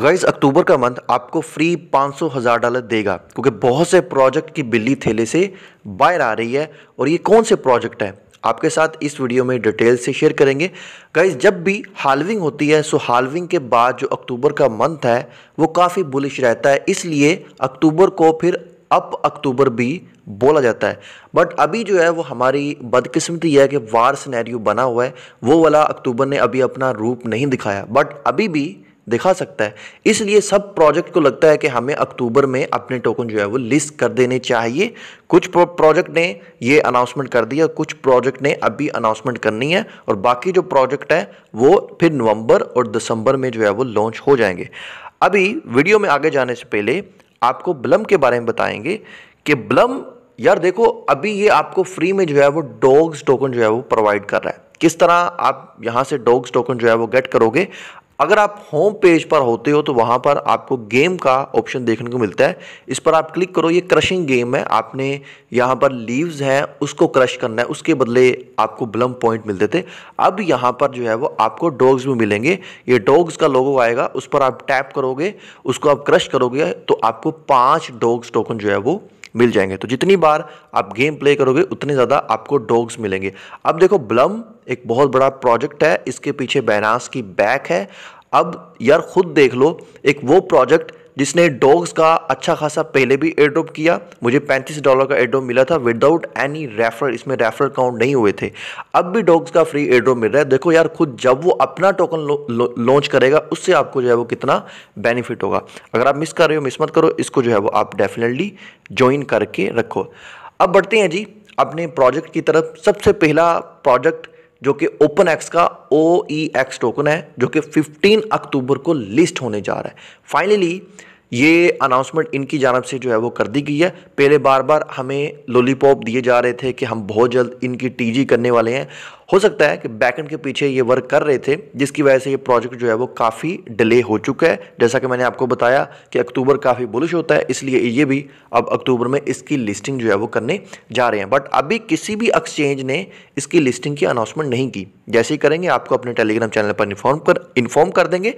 guys अक्टूबर का month आपको free पाँच सौ हज़ार डॉलर देगा क्योंकि बहुत से प्रोजेक्ट की बिल्ली थैले से बाहर आ रही है और ये कौन से प्रोजेक्ट है आपके साथ इस वीडियो में डिटेल से शेयर करेंगे गैस जब भी हालविंग होती है सो हालविंग के बाद जो अक्टूबर का मंथ है वो काफ़ी बुलिश रहता है इसलिए अक्टूबर को फिर अप अक्टूबर भी बोला जाता है बट अभी जो है वो हमारी बदकिस्मती है कि वार सिनेरियो बना हुआ है वो वाला अक्टूबर ने अभी अपना रूप नहीं दिखाया बट अभी भी दिखा सकता है इसलिए सब प्रोजेक्ट को लगता है कि हमें अक्टूबर में अपने टोकन जो है वो लिस्ट कर देने चाहिए कुछ प्रोजेक्ट ने ये अनाउंसमेंट कर दिया कुछ प्रोजेक्ट ने अभी अनाउंसमेंट करनी है और बाकी जो प्रोजेक्ट है वो फिर नवंबर और दिसंबर में जो है वो लॉन्च हो जाएंगे अभी वीडियो में आगे जाने से पहले आपको ब्लम के बारे में बताएंगे कि ब्लम यार देखो अभी ये आपको फ्री में जो है वो डॉग्स टोकन जो है वो प्रोवाइड कर रहा है किस तरह आप यहाँ से डॉग्स टोकन जो है वो गेट करोगे अगर आप होम पेज पर होते हो तो वहाँ पर आपको गेम का ऑप्शन देखने को मिलता है इस पर आप क्लिक करो ये क्रशिंग गेम है आपने यहाँ पर लीव्स हैं उसको क्रश करना है उसके बदले आपको ब्लम पॉइंट मिलते थे अब यहाँ पर जो है वो आपको डॉग्स भी मिलेंगे ये डॉग्स का लोगो आएगा उस पर आप टैप करोगे उसको आप क्रश करोगे तो आपको पाँच डॉग्स टोकन जो है वो मिल जाएंगे तो जितनी बार आप गेम प्ले करोगे उतने ज़्यादा आपको डॉग्स मिलेंगे अब देखो ब्लम एक बहुत बड़ा प्रोजेक्ट है इसके पीछे बैनास की बैक है अब यार खुद देख लो एक वो प्रोजेक्ट जिसने डॉग्स का अच्छा खासा पहले भी एयर किया मुझे पैंतीस डॉलर का एयर मिला था विदाउट एनी रेफर इसमें रेफर काउंट नहीं हुए थे अब भी डॉग्स का फ्री एयर मिल रहा है देखो यार खुद जब वो अपना टोकन लॉन्च करेगा उससे आपको जो है वो कितना बेनिफिट होगा अगर आप मिस कर रहे हो मिस मत करो इसको जो है वो आप डेफिनेटली ज्वाइन करके रखो अब बढ़ते हैं जी अपने प्रोजेक्ट की तरफ सबसे पहला प्रोजेक्ट जो कि ओपन एक्स का ओ ई एक्स टोकन है जो कि 15 अक्टूबर को लिस्ट होने जा रहा है फाइनली ये अनाउंसमेंट इनकी जानब से जो है वो कर दी गई है पहले बार बार हमें लॉलीपॉप दिए जा रहे थे कि हम बहुत जल्द इनकी टीजी करने वाले हैं हो सकता है कि बैकएंड के पीछे ये वर्क कर रहे थे जिसकी वजह से ये प्रोजेक्ट जो है वो काफ़ी डिले हो चुका है जैसा कि मैंने आपको बताया कि अक्टूबर काफ़ी बुलिश होता है इसलिए ये भी अब अक्टूबर में इसकी लिस्टिंग जो है वो करने जा रहे हैं बट अभी किसी भी एक्सचेंज ने इसकी लिस्टिंग की अनाउंसमेंट नहीं की जैसे ही करेंगे आपको अपने टेलीग्राम चैनल पर इन्फॉर्म कर इन्फॉर्म कर देंगे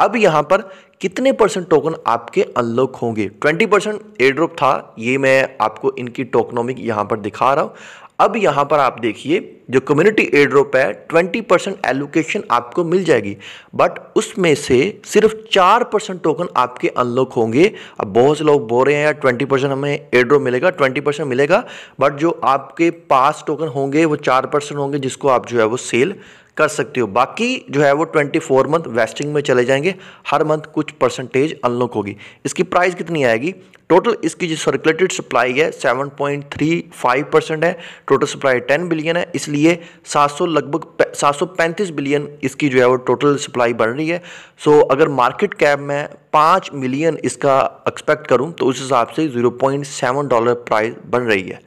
अब यहाँ पर कितने परसेंट टोकन आपके अनलॉक होंगे 20 परसेंट एड्रोप था ये मैं आपको इनकी टोकनॉमिक यहाँ पर दिखा रहा हूँ अब यहां पर आप देखिए जो कम्युनिटी एड्रोप है ट्वेंटी परसेंट एलोकेशन आपको मिल जाएगी बट उसमें से सिर्फ चार परसेंट टोकन आपके अनलॉक होंगे अब बहुत से लोग बोल रहे हैं यार ट्वेंटी परसेंट हमें एड्रोप मिलेगा ट्वेंटी परसेंट मिलेगा बट जो आपके पास टोकन होंगे वो चार परसेंट होंगे जिसको आप जो है वो सेल कर सकते हो बाकी जो है वो 24 मंथ वेस्टिंग में चले जाएंगे हर मंथ कुछ परसेंटेज अनलॉक होगी इसकी प्राइस कितनी आएगी टोटल इसकी जो सर्कुलेटेड सप्लाई है 7.35 परसेंट है टोटल सप्लाई 10 बिलियन है इसलिए 700 लगभग 735 बिलियन इसकी जो है वो टोटल सप्लाई बढ़ रही है सो so, अगर मार्केट कैप में पाँच मिलियन इसका एक्सपेक्ट करूँ तो उस हिसाब से सेवन डॉलर प्राइस बढ़ रही है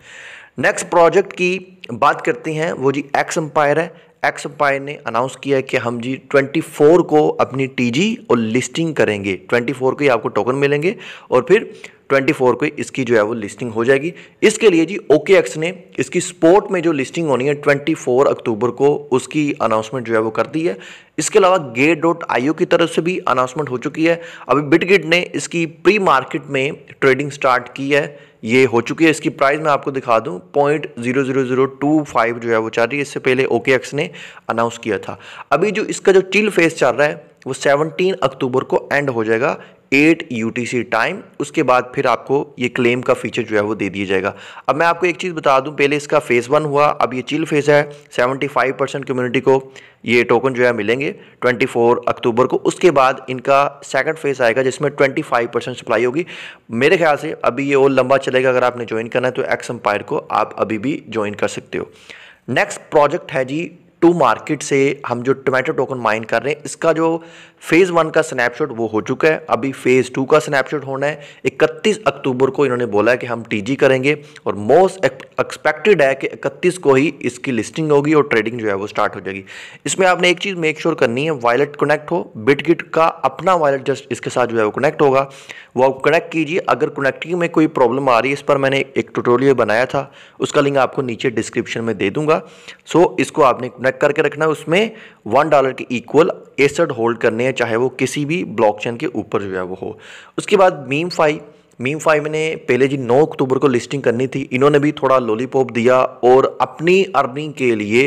नेक्स्ट प्रोजेक्ट की बात करते हैं वो जी एक्स एम्पायर है एक्स पाई ने अनाउंस किया कि हम जी 24 को अपनी टीजी और लिस्टिंग करेंगे 24 के आपको टोकन मिलेंगे और फिर ट्वेंटी फोर को इसकी जो है वो लिस्टिंग हो जाएगी इसके लिए जी ओके एक्स ने इसकी स्पोर्ट में जो लिस्टिंग होनी है ट्वेंटी फोर अक्टूबर को उसकी अनाउंसमेंट जो है वो कर दी है इसके अलावा गेट डॉट आई की तरफ से भी अनाउंसमेंट हो चुकी है अभी बिटगिट ने इसकी प्री मार्केट में ट्रेडिंग स्टार्ट की है ये हो चुकी है इसकी प्राइस मैं आपको दिखा दूं point zero zero zero two five जो है वो चल रही है इससे पहले ओके एक्स ने अनाउंस किया था अभी जो इसका जो चिल फेस चल रहा है वो 17 अक्टूबर को एंड हो जाएगा एट यू टाइम उसके बाद फिर आपको ये क्लेम का फीचर जो है वो दे दिया जाएगा अब मैं आपको एक चीज़ बता दूं पहले इसका फेज़ वन हुआ अब ये चिल फेज़ है 75 परसेंट कम्युनिटी को ये टोकन जो है मिलेंगे 24 अक्टूबर को उसके बाद इनका सेकंड फेज़ आएगा जिसमें 25 परसेंट सप्लाई होगी मेरे ख्याल से अभी ये और लंबा चलेगा अगर आपने ज्वाइन करना है तो एक्स एम्पायर को आप अभी भी ज्वाइन कर सकते हो नेक्स्ट प्रोजेक्ट है जी टू मार्केट से हम जो टोमेटो टोकन माइन कर रहे हैं इसका जो फेज़ वन का स्नैपशॉट वो हो चुका है अभी फेज़ टू का स्नैपशॉट होना है इकतीस अक्टूबर को इन्होंने बोला है कि हम टीजी करेंगे और मोस्ट एक्सपेक्टेड है कि 31 को ही इसकी लिस्टिंग होगी और ट्रेडिंग जो है वो स्टार्ट हो जाएगी इसमें आपने एक चीज़ मेक श्योर sure करनी है वॉलेट कनेक्ट हो बिटगिट का अपना वॉलेट जस्ट इसके साथ जो है वो कनेक्ट होगा वो आप कनेक्ट कीजिए अगर कनेक्टिंग में कोई प्रॉब्लम आ रही है इस पर मैंने एक टोटोलियो बनाया था उसका लिंक आपको नीचे डिस्क्रिप्शन में दे दूंगा सो इसको आपने पैक करके रखना है उसमें वन डॉलर के इक्वल एसड होल्ड करने हैं चाहे वो किसी भी ब्लॉकचेन के ऊपर जो है वो हो उसके बाद मीम फाई मीम फाई मैंने पहले जी 9 अक्टूबर को लिस्टिंग करनी थी इन्होंने भी थोड़ा लॉलीपॉप दिया और अपनी अर्निंग के लिए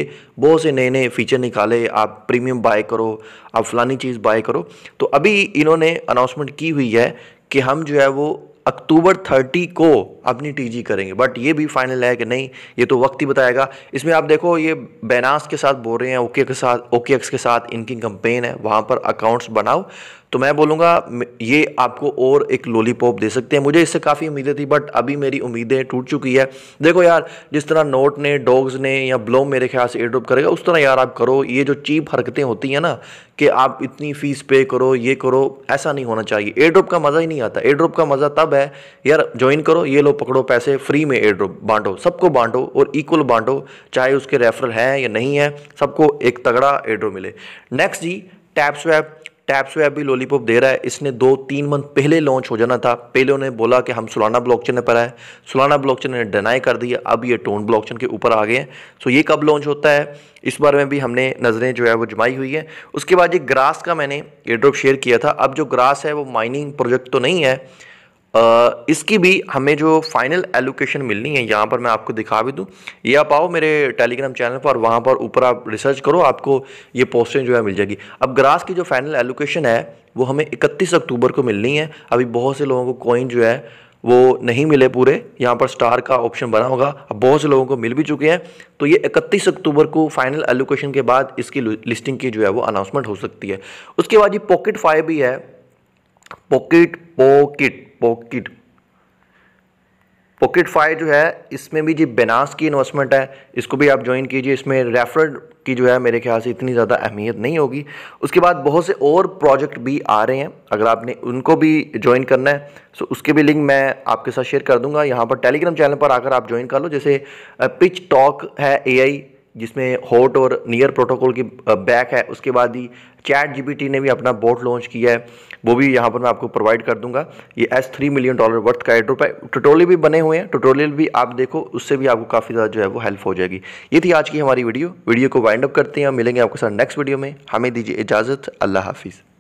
बहुत से नए नए फीचर निकाले आप प्रीमियम बाय करो आप फलानी चीज़ बाय करो तो अभी इन्होंने अनाउंसमेंट की हुई है कि हम जो है वो अक्टूबर 30 को अपनी टीजी करेंगे बट ये भी फाइनल है कि नहीं ये तो वक्त ही बताएगा इसमें आप देखो ये बैनास के साथ बोल रहे हैं ओके के साथ ओके के साथ इनकी कंपेन है वहाँ पर अकाउंट्स बनाओ तो मैं बोलूँगा ये आपको और एक लॉलीपॉप दे सकते हैं मुझे इससे काफ़ी उम्मीदें थी बट अभी मेरी उम्मीदें टूट चुकी है देखो यार जिस तरह नोट ने डॉग्स ने या ब्लोम मेरे ख्याल से एड्रोप करेगा उस तरह यार आप करो ये जो चीप हरकतें होती हैं ना कि आप इतनी फ़ीस पे करो ये करो ऐसा नहीं होना चाहिए एड्रोप का मज़ा ही नहीं आता एड्रोप का मज़ा तब है यार ज्वाइन करो ये लो पकड़ो पैसे फ्री में एड्रोप बांटो सबको बांटो और इक्वल बांटो चाहे उसके रेफरल हैं या नहीं है सबको एक तगड़ा एड्रोप मिले नेक्स्ट जी टैप स्वैप टैप्स वेब भी लॉलीपॉप दे रहा है इसने दो तीन मंथ पहले लॉन्च हो जाना था पहले उन्हें बोला कि हम ब्लॉक ब्लॉकचेन पर आए सुलाना ब्लॉकचेन ने डिनाई कर दिया अब ये टोन ब्लॉकचेन के ऊपर आ गए हैं सो ये कब लॉन्च होता है इस बारे में भी हमने नज़रें जो है वो जमाई हुई है उसके बाद ये ग्रास का मैंने एड्रॉप शेयर किया था अब जो ग्रास है वो माइनिंग प्रोजेक्ट तो नहीं है इसकी भी हमें जो फाइनल एलोकेशन मिलनी है यहाँ पर मैं आपको दिखा भी दूँ ये आप आओ मेरे टेलीग्राम चैनल पर वहाँ पर ऊपर आप रिसर्च करो आपको ये पोस्टें जो है मिल जाएगी अब ग्रास की जो फाइनल एलोकेशन है वो हमें 31 अक्टूबर को मिलनी है अभी बहुत से लोगों को कॉइन जो है वो नहीं मिले पूरे यहाँ पर स्टार का ऑप्शन बना होगा अब बहुत से लोगों को मिल भी चुके हैं तो ये 31 अक्टूबर को फाइनल एलोकेशन के बाद इसकी लिस्टिंग की जो है वो अनाउंसमेंट हो सकती है उसके बाद ये पॉकेट फाइव भी है pocket pocket pocket pocket five जो है इसमें भी जी बेनास की इन्वेस्टमेंट है इसको भी आप ज्वाइन कीजिए इसमें रेफर की जो है मेरे ख्याल से इतनी ज़्यादा अहमियत नहीं होगी उसके बाद बहुत से और प्रोजेक्ट भी आ रहे हैं अगर आपने उनको भी ज्वाइन करना है सो तो उसके भी लिंक मैं आपके साथ शेयर कर दूंगा यहाँ पर टेलीग्राम चैनल पर आकर आप ज्वाइन कर लो जैसे पिच टॉक है ए जिसमें होट और नियर प्रोटोकॉल की बैक है उसके बाद ही चैट जी ने भी अपना बोट लॉन्च किया है वो भी यहाँ पर मैं आपको प्रोवाइड कर दूंगा ये S three million dollar worth का एड्रोप है ट्यूटोरियल भी बने हुए हैं ट्यूटोरियल भी आप देखो उससे भी आपको काफ़ी ज़्यादा जो है वो हेल्प हो जाएगी ये थी आज की हमारी वीडियो वीडियो को वाइंड अप करते हैं मिलेंगे आपके साथ नेक्स्ट वीडियो में हमें दीजिए इजाज़त अल्लाह हाफिज़